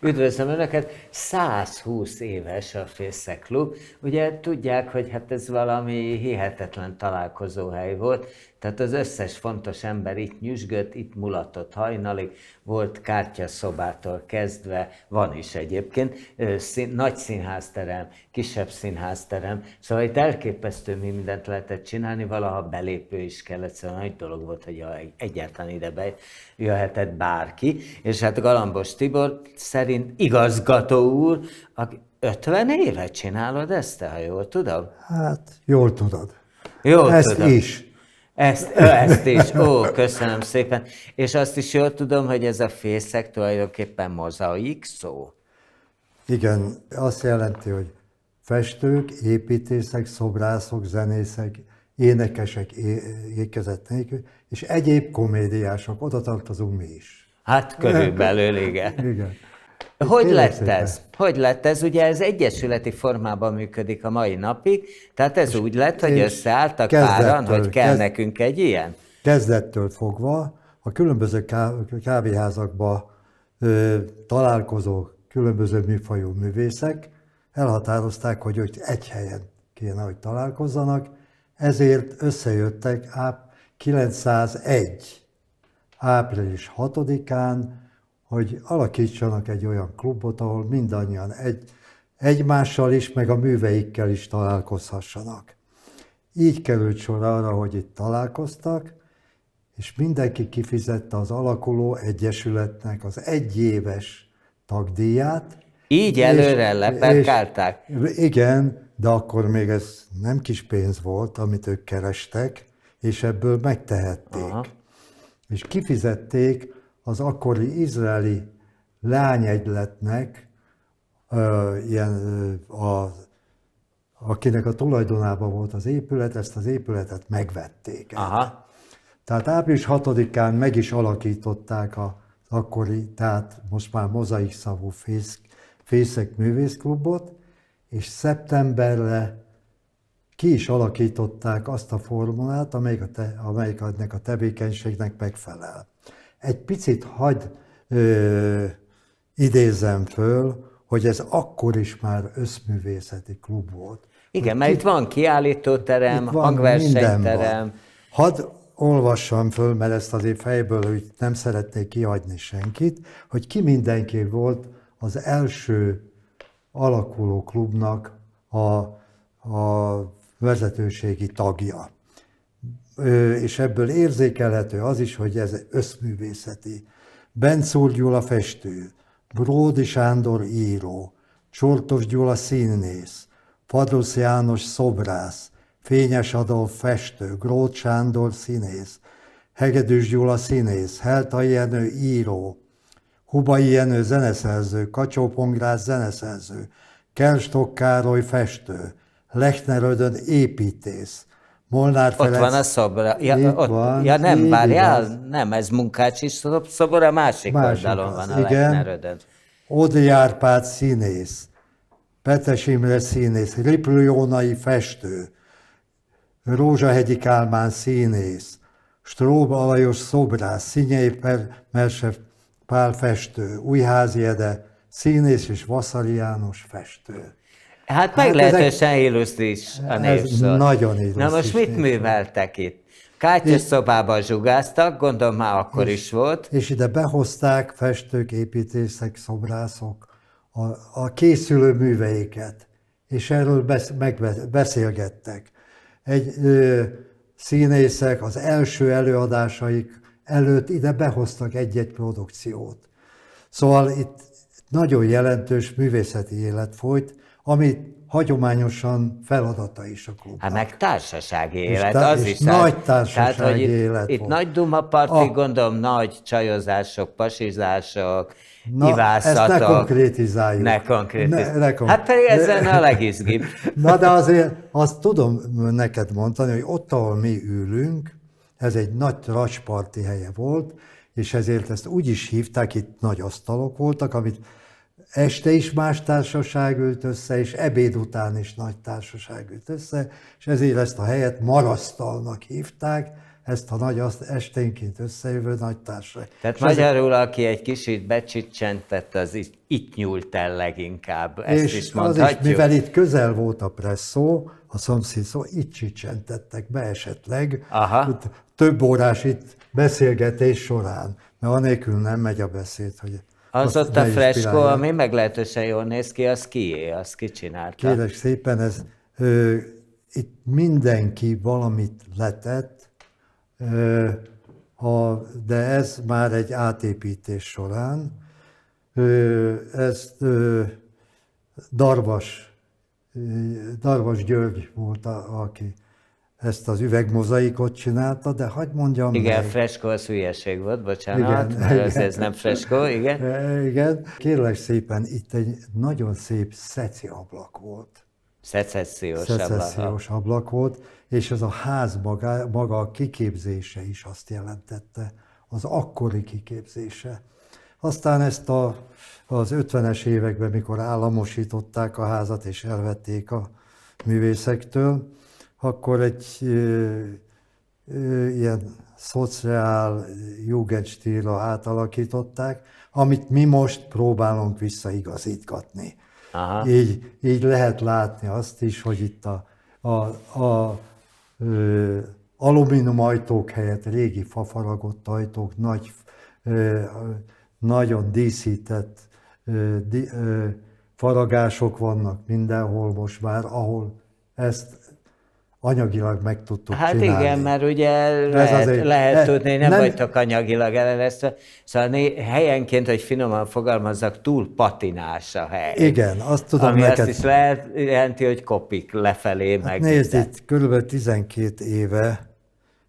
Üdvözlöm Önöket! 120 éves a Fészek Klub. Ugye tudják, hogy hát ez valami hihetetlen találkozóhely volt, tehát az összes fontos ember itt nyüzsgött, itt mulatott hajnalig, volt kártyaszobától kezdve, van is egyébként, szín, nagy színházterem, kisebb színházterem, szóval itt elképesztő mi mindent lehetett csinálni, valaha belépő is kellett, szóval nagy dolog volt, hogy egyáltalán ide bejöhetett bárki, és hát Galambos Tibor szerint igazgató úr, aki 50 éve csinálod ezt, ha jól tudom? Hát, jól tudod. Jól Ezt tudom. is. Ezt, ezt is, ó, köszönöm szépen. És azt is jól tudom, hogy ez a fészek tulajdonképpen mozaik szó. Igen, azt jelenti, hogy festők, építészek, szobrászok, zenészek, énekesek, é- ékezet nélkül, és egyéb komédiások, oda tartozunk mi is. Hát körülbelül, igen. igen. Hogy lett ez? Hogy lett ez? Ugye ez egyesületi formában működik a mai napig, tehát ez és úgy lett, hogy összeálltak páran, hogy kell kezd, nekünk egy ilyen? Kezdettől fogva a különböző kávéházakba ö, találkozó különböző műfajú művészek elhatározták, hogy ők egy helyen kéne, hogy találkozzanak, ezért összejöttek áp 901. április 6-án hogy alakítsanak egy olyan klubot, ahol mindannyian egy, egymással is, meg a műveikkel is találkozhassanak. Így került sor arra, hogy itt találkoztak, és mindenki kifizette az alakuló egyesületnek az egyéves tagdíját. Így előre leperkálták. Igen, de akkor még ez nem kis pénz volt, amit ők kerestek, és ebből megtehették. Aha. És kifizették az akkori izraeli lányegyletnek, ilyen, a, akinek a tulajdonában volt az épület, ezt az épületet megvették. Aha. Tehát április 6-án meg is alakították az akkori, tehát most már mozaik szavú fészk, Fészek Művészklubot, és szeptemberre ki is alakították azt a formulát, amelyik, a te, amelyik ennek a tevékenységnek megfelel. Egy picit hagy ö, idézem föl, hogy ez akkor is már összművészeti klub volt. Igen, mert itt van kiállítóterem, itt van, hangversenyterem. Hadd olvassam föl, mert ezt azért fejből hogy nem szeretnék kiadni senkit, hogy ki mindenki volt az első alakuló klubnak a, a vezetőségi tagja és ebből érzékelhető az is, hogy ez összművészeti. Benszúr Gyula festő, Bródi Sándor író, Csortos Gyula színész, Fadrusz János szobrász, Fényes Adolf festő, Grót Sándor színész, Hegedűs Gyula színész, Heltai Jenő író, Hubai Jenő zeneszerző, Kacsó Pongrász zeneszerző, Kerstok Károly festő, Lechner Ödön építész, Molnár Ferenc. Ott van a szobra. Ja, ott, van, ja nem, várjál, nem, ez Munkácsi szobor, a másik, másik oldalon az, van a igen. Odi Árpád színész, Petes Imre színész, Riplő Jónai festő, Rózsahegyi Kálmán színész, Stróba Alajos szobrász, Szinyei Mersef Pál festő, Újházi Ede színész és Vaszali János festő. Hát, meglehetősen hát illuszt is a népsor. nagyon illuszt Na most mit műveltek itt? Kátyos szobába zsugáztak, gondolom már akkor és, is volt. És ide behozták festők, építészek, szobrászok a, a készülő műveiket, és erről besz, meg, beszélgettek. Egy ö, színészek az első előadásaik előtt ide behoztak egy-egy produkciót. Szóval itt nagyon jelentős művészeti élet folyt, amit hagyományosan feladata is a klubnak. Hát meg társasági élet, és tá- az és is. Nagy társasági tehát, hogy élet Itt, itt nagy dumaparti, a... gondolom, nagy csajozások, pasizások, Na, ivászatok. ezt ne konkrétizáljuk. Ne konkrétizáljuk. Ne, ne kon... Hát pedig ezen a legizgibb. Na de azért azt tudom neked mondani, hogy ott, ahol mi ülünk, ez egy nagy tracsparti helye volt, és ezért ezt úgy is hívták, itt nagy asztalok voltak, amit este is más társaság ült össze, és ebéd után is nagy társaság ült össze, és ezért ezt a helyet marasztalnak hívták, ezt a nagy esténként összejövő nagy társaság. Tehát és magyarul, ezek... aki egy kicsit becsicsentett, az itt, itt nyúlt el leginkább, ezt és is mondhatjuk. Az is, mivel itt közel volt a presszó, a szomszéd szó, itt csicsentettek be esetleg, Aha. Itt több órás itt beszélgetés során, mert anélkül nem megy a beszéd, hogy az ott a freskó, ami meglehetősen jól néz ki, az kié, az kicsinálta. Kérlek szépen, ez ö, itt mindenki valamit letett, ö, ha, de ez már egy átépítés során. Ö, ezt ö, Darvas, Darvas György volt, a, aki ezt az üvegmozaikot csinálta, de hagyd mondjam Igen, meg. freskó az hülyeség volt, bocsánat, igen, igen. Ez, ez nem freskó, igen. E, igen, kérlek szépen, itt egy nagyon szép szeci ablak volt. Szecessziós, Szecessziós ablak. ablak volt, és ez a ház maga, maga a kiképzése is azt jelentette, az akkori kiképzése. Aztán ezt a, az 50-es években, mikor államosították a házat és elvették a művészektől, akkor egy ö, ö, ilyen szociál jugendstílra átalakították, amit mi most próbálunk visszaigazítgatni. Aha. Így, így lehet látni azt is, hogy itt a, a, a ö, alumínum ajtók helyett régi fafaragott ajtók, nagy, ö, nagyon díszített ö, di, ö, faragások vannak mindenhol most már, ahol ezt anyagilag meg tudtuk hát csinálni. Hát igen, mert ugye Ez lehet, azért, lehet tudni, nem, nem vagytok anyagilag ellenezve. Szóval né, helyenként, hogy finoman fogalmazzak, túl patinás a hely. Igen, azt tudom ami neked. azt is lehet, jelenti, hogy kopik lefelé. Hát meg nézd, minden. itt körülbelül 12 éve,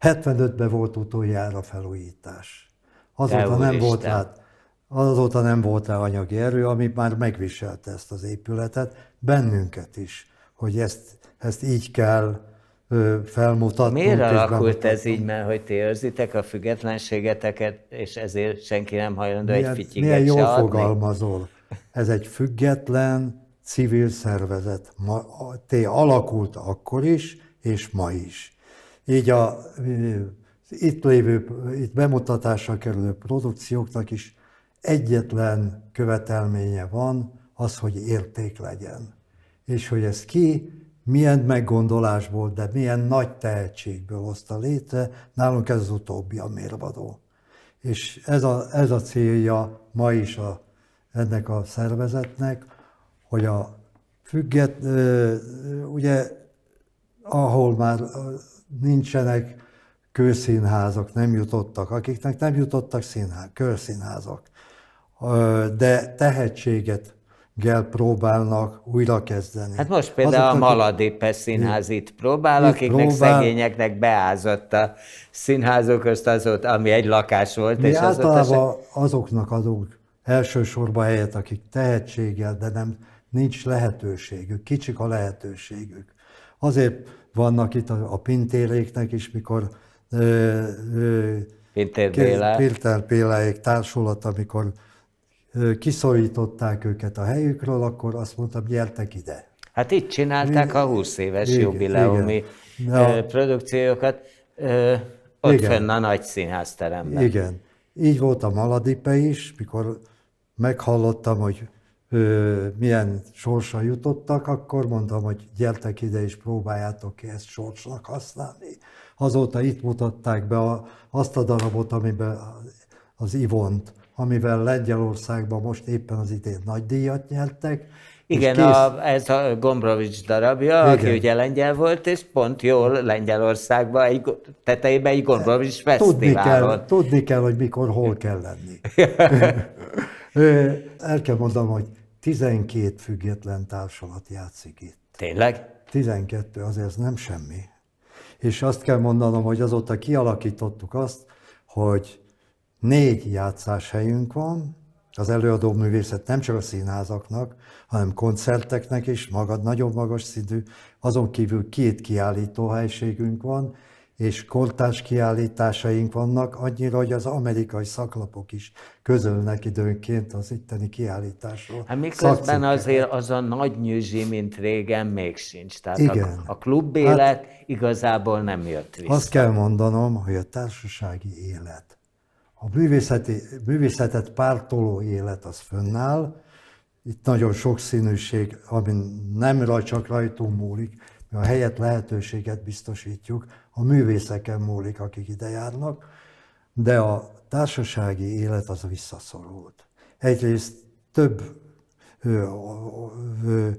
75-ben volt utoljára felújítás. Azóta De nem volt hát azóta nem volt rá anyagi erő, ami már megviselte ezt az épületet, bennünket is, hogy ezt, ezt így kell felmutattunk. Miért alakult ez így, mert hogy ti őrzitek a függetlenségeteket, és ezért senki nem hajlandó egy fityiget Milyen jól adni? fogalmazol. Ez egy független civil szervezet. Ma, té alakult akkor is, és ma is. Így a itt lévő, itt bemutatásra kerülő produkcióknak is egyetlen követelménye van, az, hogy érték legyen. És hogy ez ki milyen meggondolásból, de milyen nagy tehetségből hozta létre, nálunk ez az utóbbi a mérvadó. És ez a, ez a célja ma is a, ennek a szervezetnek, hogy a függet, ugye ahol már nincsenek kőszínházak, nem jutottak, akiknek nem jutottak színház, körszínházak, de tehetséget gel próbálnak újrakezdeni. Hát most például Azok, a Maladépes Színház itt próbál, itt akiknek próbál. szegényeknek beázott a színházok közt ott, ami egy lakás volt. Mi és általában az... azoknak adunk elsősorban helyet, akik tehetséggel, de nem nincs lehetőségük, kicsik a lehetőségük. Azért vannak itt a, a pintéléknek is, mikor ö, ö, Pintér Béla. Pintér társulat, amikor kiszorították őket a helyükről, akkor azt mondtam, gyertek ide. Hát itt csinálták Mi, a 20 éves igen, jubileumi igen. produkciókat, ott igen. fenn a nagy színházteremben. Igen. Így volt a Maladipe is, mikor meghallottam, hogy ö, milyen sorsa jutottak, akkor mondtam, hogy gyertek ide és próbáljátok ki ezt sorsnak használni. Azóta itt mutatták be a, azt a darabot, amiben az Ivont amivel Lengyelországban most éppen az idén nagy díjat nyertek. Igen, kész... a, ez a Gombrovics darabja, Igen. aki ugye lengyel volt, és pont jól Lengyelországban egy, tetejében egy Gombrovics fesztiválon. Tudni kell, tudni kell, hogy mikor, hol kell lenni. El kell mondanom, hogy 12 független társulat játszik itt. Tényleg? 12, azért ez nem semmi. És azt kell mondanom, hogy azóta kialakítottuk azt, hogy Négy játszáshelyünk van, az előadó művészet nem csak a színházaknak, hanem koncerteknek is, magad nagyon magas szintű, azon kívül két kiállító helységünk van, és kortás kiállításaink vannak, annyira, hogy az amerikai szaklapok is közölnek időnként az itteni kiállításról. Hát miközben azért az a nagy nyüzsi, mint régen, még sincs. Tehát Igen. A, a klubélet hát, igazából nem jött vissza. Azt kell mondanom, hogy a társasági élet a művészeti, művészetet pártoló élet az fönnáll, itt nagyon sok színűség, ami nem csak rajtunk múlik, mi a helyet lehetőséget biztosítjuk, a művészeken múlik, akik ide járnak, de a társasági élet az visszaszorult. Egyrészt több ö, ö, ö,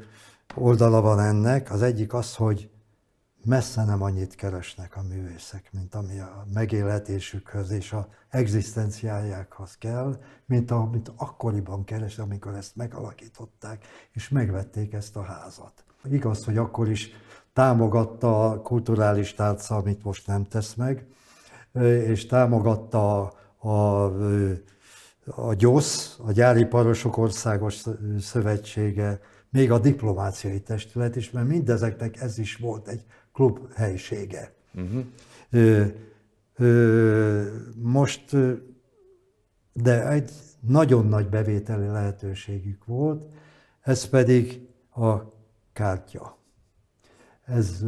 oldala van ennek, az egyik az, hogy messze nem annyit keresnek a művészek, mint ami a megélhetésükhöz és a egzisztenciájákhoz kell, mint amit akkoriban keresnek, amikor ezt megalakították, és megvették ezt a házat. Igaz, hogy akkor is támogatta a kulturális tárca, amit most nem tesz meg, és támogatta a, a, a GYOSZ, a Gyáriparosok Országos Szövetsége, még a diplomáciai testület is, mert mindezeknek ez is volt egy klub helysége. Uh-huh. Ö, ö, most, de egy nagyon nagy bevételi lehetőségük volt, ez pedig a kártya. Ez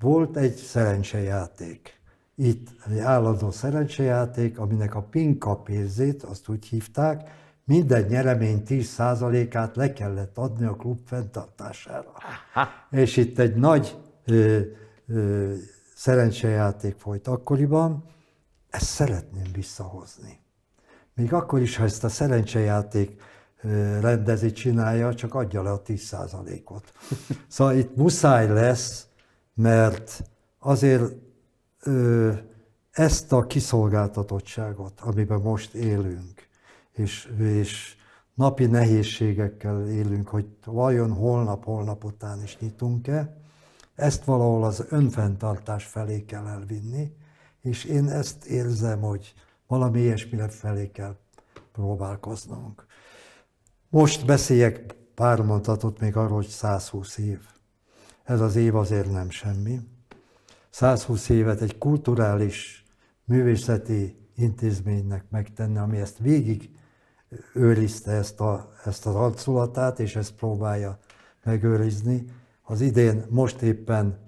volt egy szerencsejáték. Itt egy állandó szerencsejáték, aminek a pinka pénzét, azt úgy hívták, minden nyeremény 10%-át le kellett adni a klub fenntartására. Aha. És itt egy nagy ö, ö, szerencsejáték folyt akkoriban, ezt szeretném visszahozni. Még akkor is, ha ezt a szerencsejáték rendezi, csinálja, csak adja le a 10%-ot. Szóval itt muszáj lesz, mert azért ö, ezt a kiszolgáltatottságot, amiben most élünk, és, és napi nehézségekkel élünk, hogy vajon holnap, holnap után is nyitunk-e. Ezt valahol az önfenntartás felé kell elvinni, és én ezt érzem, hogy valami ilyesmire felé kell próbálkoznunk. Most beszéljek pár mondatot még arról, hogy 120 év. Ez az év azért nem semmi. 120 évet egy kulturális, művészeti intézménynek megtenni, ami ezt végig őrizte ezt, a, ezt az arculatát, és ezt próbálja megőrizni. Az idén most éppen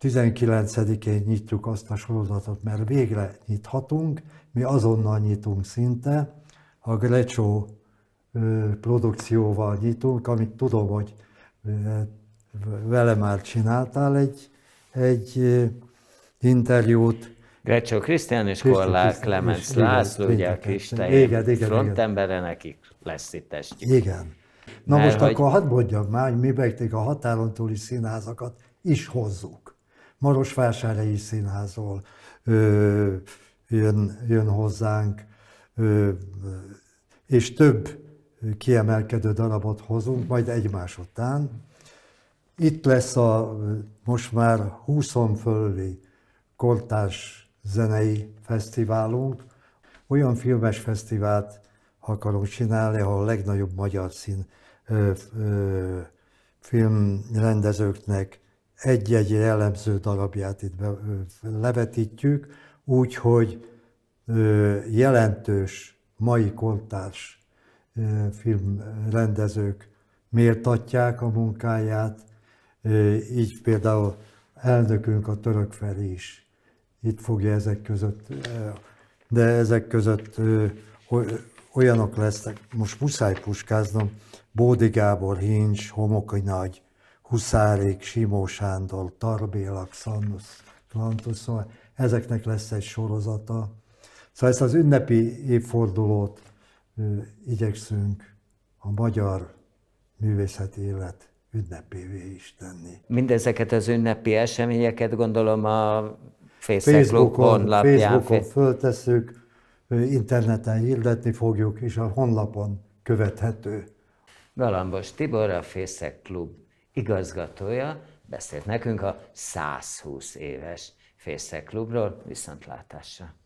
19-én nyitjuk azt a sorozatot, mert végre nyithatunk, mi azonnal nyitunk szinte, a Grecsó produkcióval nyitunk, amit tudom, hogy vele már csináltál egy, egy interjút, Grecsó Krisztián és Korlár Clemens László, ugye a Kristály frontembere, nekik lesz itt estjük. Igen. Na Mert most hogy... akkor hadd mondjam már, hogy mi megték a határon túli színházakat is hozzuk. Marosvásárhelyi színházról ö, jön, jön hozzánk, ö, és több kiemelkedő darabot hozunk, majd egymás után. Itt lesz a most már 20 fölli kortárs zenei fesztiválunk. Olyan filmes fesztivált akarunk csinálni, ahol a legnagyobb magyar szín ö, ö, filmrendezőknek egy-egy jellemző darabját itt be, ö, levetítjük, úgyhogy jelentős mai kortárs filmrendezők méltatják a munkáját, így például elnökünk a török felé is itt fogja ezek között, de ezek között olyanok lesznek, most muszáj puskáznom, Bódi Gábor, Hincs, Homoki Nagy, Huszárék, Simó Sándor, Tarbélak, Szannusz, Klantusz, szóval ezeknek lesz egy sorozata. Szóval ezt az ünnepi évfordulót igyekszünk a magyar művészeti élet ünnepévé is tenni. Mindezeket az ünnepi eseményeket gondolom a Facebookon, honlapján. Facebookon föltesszük, interneten hirdetni fogjuk, és a honlapon követhető. Galambos Tibor, a Fészek Klub igazgatója beszélt nekünk a 120 éves Fészek Klubról, viszontlátásra.